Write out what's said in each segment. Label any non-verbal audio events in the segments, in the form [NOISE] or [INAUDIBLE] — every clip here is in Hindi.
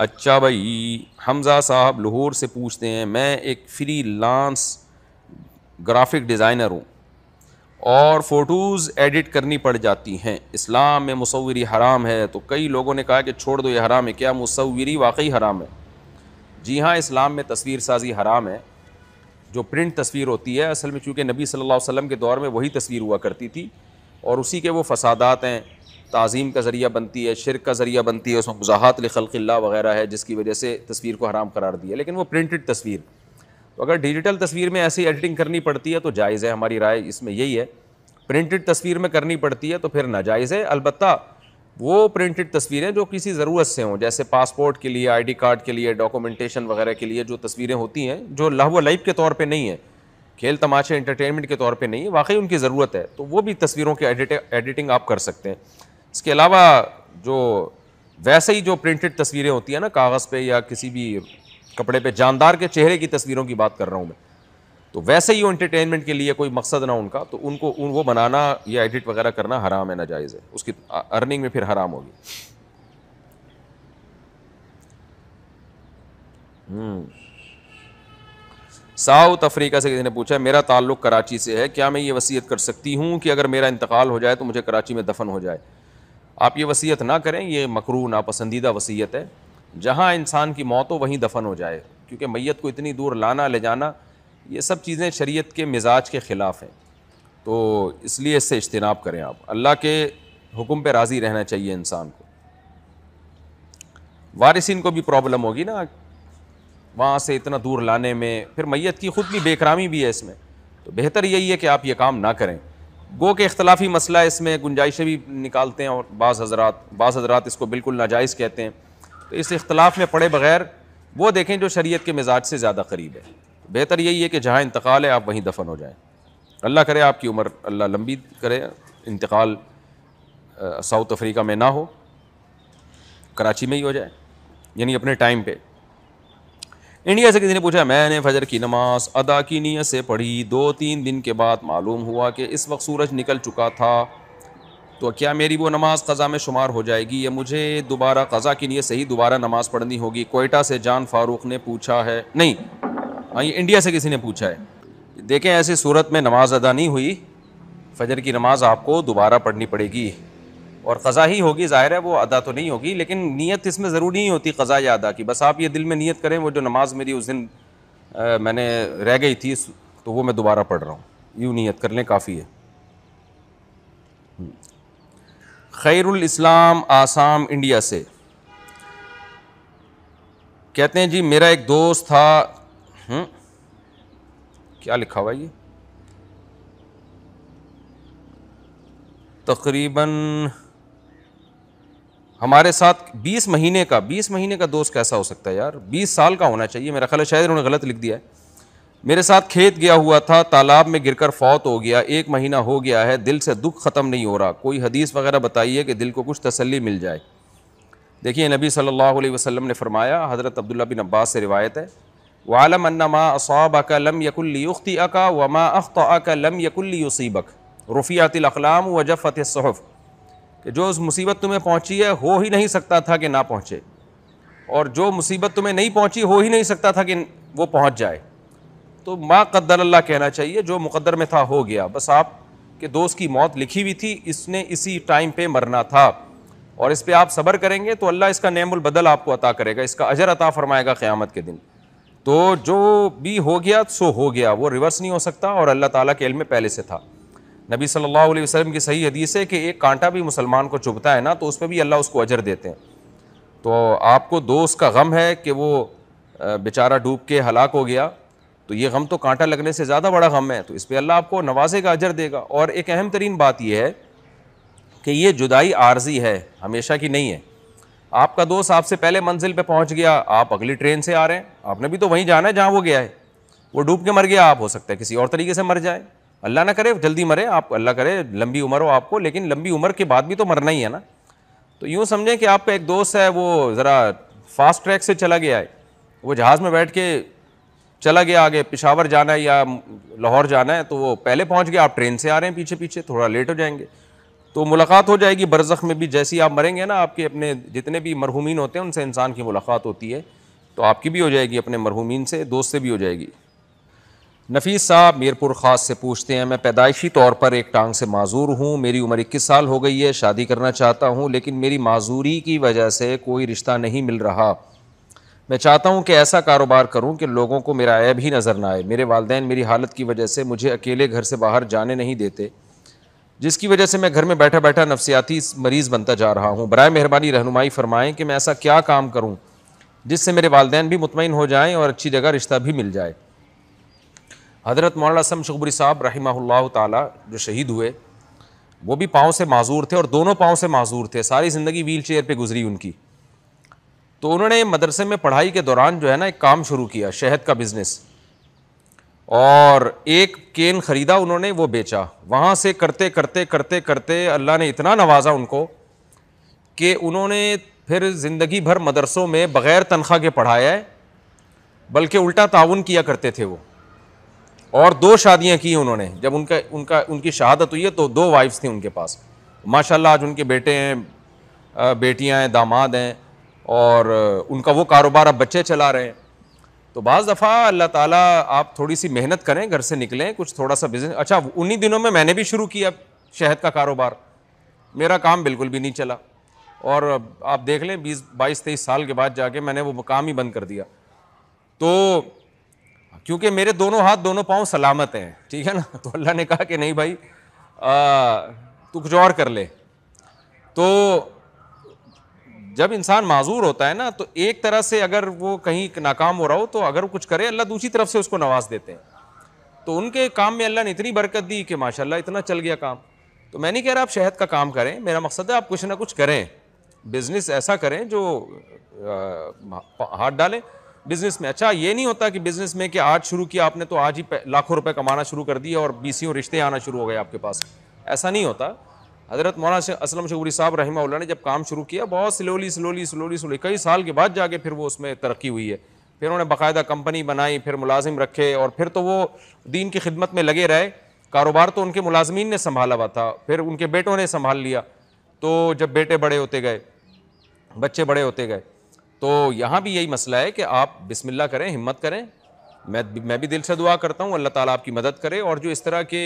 अच्छा भाई हमज़ा साहब लाहौर से पूछते हैं मैं एक फ्री लांस ग्राफिक डिज़ाइनर हूँ और फ़ोटोज़ एडिट करनी पड़ जाती हैं इस्लाम में मसवरी हराम है तो कई लोगों ने कहा कि छोड़ दो ये हराम है क्या मसवरी वाकई हराम है जी हाँ इस्लाम में तस्वीर साजी हराम है जो प्रिंट तस्वीर होती है असल में चूँकि नबी सल्लल्लाहु अलैहि वसल्लम के दौर में वही तस्वीर हुआ करती थी और उसी के वो फसादात हैं तज़ीम का ज़रिया बनती है शिरक का ज़रिया बनती है उसमें वजाहत खल्ला वगैरह है जिसकी वजह से तस्वीर को हराम करार दिया लेकिन वो प्रिंटेड तस्वीर तो अगर डिजिटल तस्वीर में ऐसी एडिटिंग करनी पड़ती है तो जायज़ है हमारी राय इसमें यही है प्रिंटेड तस्वीर में करनी पड़ती है तो फिर नाजायज़ है अलबत्ता वो प्रिंटेड तस्वीरें जो किसी ज़रूरत से हों जैसे पासपोर्ट के लिए आईडी कार्ड के लिए डॉक्यूमेंटेशन वगैरह के लिए जो तस्वीरें होती हैं जो लहव लाइफ के तौर पे नहीं है खेल तमाशे इंटरटेनमेंट के तौर पे नहीं है वाकई उनकी ज़रूरत है तो वो भी तस्वीरों की एडिट एडिटिंग आप कर सकते हैं इसके अलावा जो वैसे ही जो प्रिंटेड तस्वीरें होती हैं ना कागज़ पर या किसी भी कपड़े पर जानदार के चेहरे की तस्वीरों की बात कर रहा हूँ मैं तो वैसे ही इंटरटेनमेंट के लिए कोई मकसद ना उनका तो उनको उन वो बनाना या एडिट वगैरह करना हराम है नाजायज़ है उसकी अर्निंग में फिर हराम होगी हम्म। साउथ अफ्रीका से किसी ने पूछा मेरा ताल्लुक़ कराची से है क्या मैं ये वसीयत कर सकती हूँ कि अगर मेरा इंतकाल हो जाए तो मुझे कराची में दफन हो जाए आप ये वसीयत ना करें ये मकरू नापसंदीदा वसीयत है जहाँ इंसान की मौत हो वहीं दफन हो जाए क्योंकि मैयत को इतनी दूर लाना ले जाना ये सब चीज़ें शरीयत के मिजाज के ख़िलाफ़ हैं तो इसलिए इससे इज्तनाब करें आप अल्लाह के हुक्म पे राज़ी रहना चाहिए इंसान को वारिसिन को भी प्रॉब्लम होगी ना वहाँ से इतना दूर लाने में फिर मैत की ख़ुद की बेकरामी भी है इसमें तो बेहतर यही है कि आप ये काम ना करें गो के अख्तलाफी मसला इसमें गुंजाइशें भी निकालते हैं और बाज़ हज़रा बाज़ हज़रा इसको बिल्कुल नाजायज़ कहते हैं तो इस अख्तलाफ में पड़े बगैर वो देखें जो शरीयत के मिजाज से ज़्यादा करीब है बेहतर यही है कि जहाँ इंतकाल है आप वहीं दफन हो जाए अल्लाह करे आपकी उम्र अल्लाह लंबी करे इंतकाल साउथ अफ्रीका में ना हो कराची में ही हो जाए यानी अपने टाइम पे इंडिया से किसी ने पूछा मैंने फजर की नमाज अदा की नीयत से पढ़ी दो तीन दिन के बाद मालूम हुआ कि इस वक्त सूरज निकल चुका था तो क्या मेरी वो नमाज़ कज़ा में शुमार हो जाएगी या मुझे दोबारा कज़ा की नीयत से ही दोबारा नमाज़ पढ़नी होगी कोयटा से जान फारूक ने पूछा है नहीं हाँ ये इंडिया से किसी ने पूछा है देखें ऐसे सूरत में नमाज अदा नहीं हुई फजर की नमाज आपको दोबारा पढ़नी पड़ेगी और क़ज़ा ही होगी ज़ाहिर है वो अदा तो नहीं होगी लेकिन नीयत इसमें ज़रूरी नहीं होती क़ज़ा या अदा की बस आप ये दिल में नीयत करें वो जो नमाज मेरी उस दिन आ, मैंने रह गई थी तो वो मैं दोबारा पढ़ रहा हूँ यूँ नीयत कर लें काफ़ी है खैरुलस्लाम आसाम इंडिया से कहते हैं जी मेरा एक दोस्त था हम्म। क्या लिखा हुआ ये तकरीबन हमारे साथ 20 महीने का 20 महीने का दोस्त कैसा हो सकता है यार 20 साल का होना चाहिए मेरा ख्याल है शायद उन्होंने गलत लिख दिया है मेरे साथ खेत गया हुआ था तालाब में गिरकर फौत हो गया एक महीना हो गया है दिल से दुख ख़त्म नहीं हो रहा कोई हदीस वगैरह बताइए कि दिल को कुछ तसल्ली मिल जाए देखिए नबी सल्लल्लाहु अलैहि वसल्लम ने फरमाया हज़रत अब्दुल्ला बिन अब्बास से रिवायत है वालम अन्नमा असाबक लम यकुल्लियुख्ती अका वमा अख्त अका लम यकुल्लियुसीबक रुफ़ियात अकलाम व जफ़त सहफ़ कि जो उस मुसीबत तुम्हें पहुँची है हो ही नहीं सकता था कि ना पहुँचे और जो मुसीबत तुम्हें नहीं पहुँची हो ही नहीं सकता था कि वो पहुँच जाए तो माँ कद्दर अल्लाह कहना चाहिए जो मुकद्दर में था हो गया बस आप के दोस्त की मौत लिखी हुई थी इसने इसी टाइम पर मरना था और इस पर आप सब्र करेंगे तो अल्लाह इसका नेमुल बदल आपको अता करेगा इसका अजर अता फरमाएगा क़्यामत के दिन तो जो भी हो गया सो हो गया वो रिवर्स नहीं हो सकता और अल्लाह ताला के इल्म में पहले से था नबी सल्लल्लाहु अलैहि वसल्लम की सही हदीस है कि एक कांटा भी मुसलमान को चुभता है ना तो उस पर भी अल्लाह उसको अजर देते हैं तो आपको दोस्त का गम है कि वो बेचारा डूब के हलाक हो गया तो ये गम तो कांटा लगने से ज़्यादा बड़ा गम है तो इस पर अल्लाह आपको नवाजे का अजर देगा और एक अहम तरीन बात यह है कि ये जुदाई आर्जी है हमेशा की नहीं है आपका दोस्त आपसे पहले मंजिल पे पहुंच गया आप अगली ट्रेन से आ रहे हैं आपने भी तो वहीं जाना है जहाँ वो गया है वो डूब के मर गया आप हो सकता है किसी और तरीके से मर जाए अल्लाह ना करे जल्दी मरे आप अल्लाह करे लंबी उम्र हो आपको लेकिन लंबी उम्र के बाद भी तो मरना ही है ना तो यूँ समझें कि आपका एक दोस्त है वो ज़रा फास्ट ट्रैक से चला गया है वो जहाज़ में बैठ के चला गया आगे पिशावर जाना है या लाहौर जाना है तो वो पहले पहुँच गया आप ट्रेन से आ रहे हैं पीछे पीछे थोड़ा लेट हो जाएंगे तो मुलाकात हो जाएगी बरसख में भी जैसी आप मरेंगे ना आपके अपने जितने भी मरहूमिन होते हैं उनसे इंसान की मुलाकात होती है तो आपकी भी हो जाएगी अपने मरहूमिन से दोस्त से भी हो जाएगी नफीस साहब मीरपुर ख़ास से पूछते हैं मैं पैदाइशी तौर पर एक टांग से माजूर हूँ मेरी उम्र इक्कीस साल हो गई है शादी करना चाहता हूँ लेकिन मेरी माजूरी की वजह से कोई रिश्ता नहीं मिल रहा मैं चाहता हूँ कि ऐसा कारोबार करूँ कि लोगों को मेरा ऐब ही नज़र ना आए मेरे वालदेन मेरी हालत की वजह से मुझे अकेले घर से बाहर जाने नहीं देते जिसकी वजह से मैं घर में बैठा बैठा नफसियाती मरीज़ बनता जा रहा हूँ बर मेहरबानी रहनुमाई फरमाएँ कि मैं ऐसा क्या काम करूँ जिससे मेरे वालदेन भी मुतमिन हो जाएँ और अच्छी जगह रिश्ता भी मिल जाए हज़रत मौलाना असम शकबरी साहब रही ताली जो शहीद हुए वो भी पाँव से माजूर थे और दोनों पाँव से माजूर थे सारी ज़िंदगी व्हील चेयर पर गुजरी उनकी तो उन्होंने मदरसे में पढ़ाई के दौरान जो है ना एक काम शुरू किया शहद का बिज़नेस और एक केन ख़रीदा उन्होंने वो बेचा वहाँ से करते करते करते करते अल्लाह ने इतना नवाजा उनको कि उन्होंने फिर ज़िंदगी भर मदरसों में बग़ैर तनख्वाह के पढ़ाया है बल्कि उल्टा ताउन किया करते थे वो और दो शादियाँ की उन्होंने जब उनका उनका उनकी शहादत हुई है तो दो वाइफ्स थी उनके पास माशाल्लाह आज उनके बेटे हैं बेटियाँ हैं दामाद हैं और उनका वो कारोबार अब बच्चे चला रहे हैं तो बज़ दफ़ा अल्लाह ताला आप थोड़ी सी मेहनत करें घर से निकलें कुछ थोड़ा सा बिजनेस अच्छा उन्हीं दिनों में मैंने भी शुरू किया शहद का कारोबार मेरा काम बिल्कुल भी नहीं चला और आप देख लें बीस बाईस तेईस साल के बाद जाके मैंने वो काम ही बंद कर दिया तो क्योंकि मेरे दोनों हाथ दोनों पाँव सलामत हैं ठीक है ना [LAUGHS] तो अल्लाह ने कहा कि नहीं भाई तू कुछ और कर ले तो जब इंसान माजूर होता है ना तो एक तरह से अगर वो कहीं नाकाम हो रहा हो तो अगर वो कुछ करे अल्लाह दूसरी तरफ से उसको नवाज देते हैं तो उनके काम में अल्लाह ने इतनी बरकत दी कि माशाल्लाह इतना चल गया काम तो मैं नहीं कह रहा आप शहद का काम करें मेरा मकसद है आप कुछ ना कुछ करें बिज़नेस ऐसा करें जो हाथ डालें बिज़नेस में अच्छा ये नहीं होता कि बिज़नेस में कि आज शुरू किया आपने तो आज ही लाखों रुपये कमाना शुरू कर दिया और बीसियों रिश्ते आना शुरू हो गए आपके पास ऐसा नहीं होता हज़रत मौलाना असलम शबूरी साहब रही ने जब काम शुरू किया बहुत स्लोली स्लोली स्लोली स्लोली कई साल के बाद जाके फिर वो उसमें तरक्की हुई है फिर उन्होंने बाकायदा कंपनी बनाई फिर मुलाजिम रखे और फिर तो वो दीन की खिदमत में लगे रहे कारोबार तो उनके मुलाजमीन ने संभाला हुआ था फिर उनके बेटों ने संभाल लिया तो जब बेटे बड़े होते गए बच्चे बड़े होते गए तो यहाँ भी यही मसला है कि आप बिसमिल्ला करें हिम्मत करें मैं मैं भी दिल से दुआ करता हूँ अल्लाह ताला आपकी मदद करे और जो इस तरह के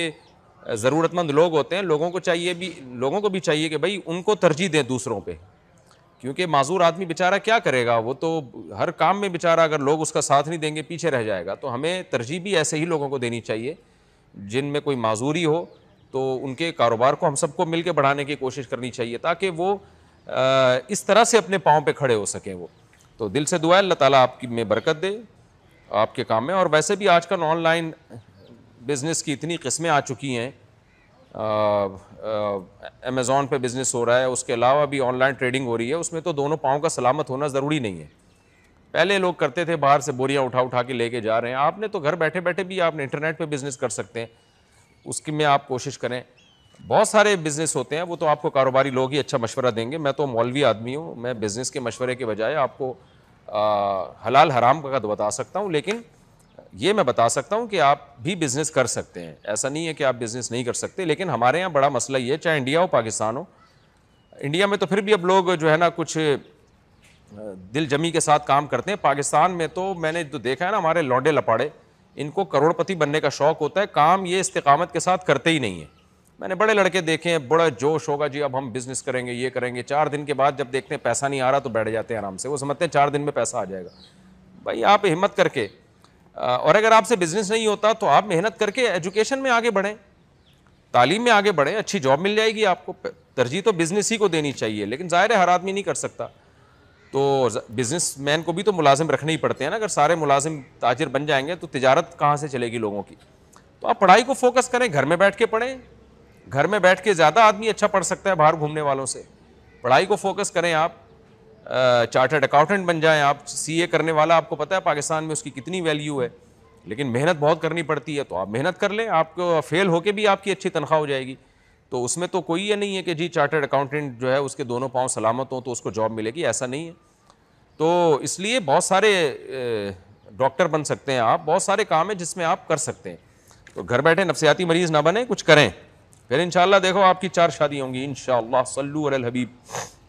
ज़रूरतमंद लोग होते हैं लोगों को चाहिए भी लोगों को भी चाहिए कि भाई उनको तरजीह दें दूसरों पे क्योंकि माजूर आदमी बेचारा क्या करेगा वो तो हर काम में बेचारा अगर लोग उसका साथ नहीं देंगे पीछे रह जाएगा तो हमें तरजीह भी ऐसे ही लोगों को देनी चाहिए जिनमें कोई माजूरी हो तो उनके कारोबार को हम सबको मिल के बढ़ाने की कोशिश करनी चाहिए ताकि वो इस तरह से अपने पाँव पर खड़े हो सकें वो तो दिल से दुआ अल्लाह ताली आपकी में बरकत दे आपके काम में और वैसे भी आज ऑनलाइन बिज़नेस की इतनी किस्में आ चुकी हैं अमेज़ोन पे बिज़नेस हो रहा है उसके अलावा भी ऑनलाइन ट्रेडिंग हो रही है उसमें तो दोनों पाँव का सलामत होना ज़रूरी नहीं है पहले लोग करते थे बाहर से बोरियाँ उठा उठा के लेके जा रहे हैं आपने तो घर बैठे बैठे भी आप इंटरनेट पर बिज़नेस कर सकते हैं उसकी में आप कोशिश करें बहुत सारे बिज़नेस होते हैं वो तो आपको कारोबारी लोग ही अच्छा मशवरा देंगे मैं तो मौलवी आदमी हूँ मैं बिज़नेस के मशवरे के बजाय आपको आ, हलाल हराम का बता सकता हूँ लेकिन ये मैं बता सकता हूँ कि आप भी बिज़नेस कर सकते हैं ऐसा नहीं है कि आप बिज़नेस नहीं कर सकते लेकिन हमारे यहाँ बड़ा मसला ये है चाहे इंडिया हो पाकिस्तान हो इंडिया में तो फिर भी अब लोग जो है ना कुछ दिल जमी के साथ काम करते हैं पाकिस्तान में तो मैंने जो देखा है ना हमारे लौंडे लपाड़े इनको करोड़पति बनने का शौक़ होता है काम ये इस्तकामत के साथ करते ही नहीं है मैंने बड़े लड़के देखे हैं बड़ा जोश होगा जी अब हम बिज़नेस करेंगे ये करेंगे चार दिन के बाद जब देखते हैं पैसा नहीं आ रहा तो बैठ जाते हैं आराम से वो समझते हैं चार दिन में पैसा आ जाएगा भाई आप हिम्मत करके और अगर आपसे बिज़नेस नहीं होता तो आप मेहनत करके एजुकेशन में आगे बढ़ें तालीम में आगे बढ़ें अच्छी जॉब मिल जाएगी आपको तरजीह तो बिज़नेस ही को देनी चाहिए लेकिन ज़ाहिर है हर आदमी नहीं कर सकता तो बिज़नेस मैन को भी तो मुलाजिम रखने ही पड़ते हैं ना अगर सारे मुलाजिम ताजिर बन जाएंगे तो तजारत कहाँ से चलेगी लोगों की तो आप पढ़ाई को फोकस करें घर में बैठ के पढ़ें घर में बैठ के ज़्यादा आदमी अच्छा पढ़ सकता है बाहर घूमने वालों से पढ़ाई को फोकस करें आप चार्टर्ड अकाउंटेंट बन जाएं आप सीए करने वाला आपको पता है पाकिस्तान में उसकी कितनी वैल्यू है लेकिन मेहनत बहुत करनी पड़ती है तो आप मेहनत कर लें आपको फेल होके भी आपकी अच्छी तनख्वाह हो जाएगी तो उसमें तो कोई ये नहीं है कि जी चार्टर्ड अकाउंटेंट जो है उसके दोनों पाँव सलामत हों तो उसको जॉब मिलेगी ऐसा नहीं है तो इसलिए बहुत सारे डॉक्टर बन सकते हैं आप बहुत सारे काम हैं जिसमें आप कर सकते हैं तो घर बैठे नफसियाती मरीज़ ना बने कुछ करें फिर इन देखो आपकी चार शादी होंगी इन शल्लू हबीब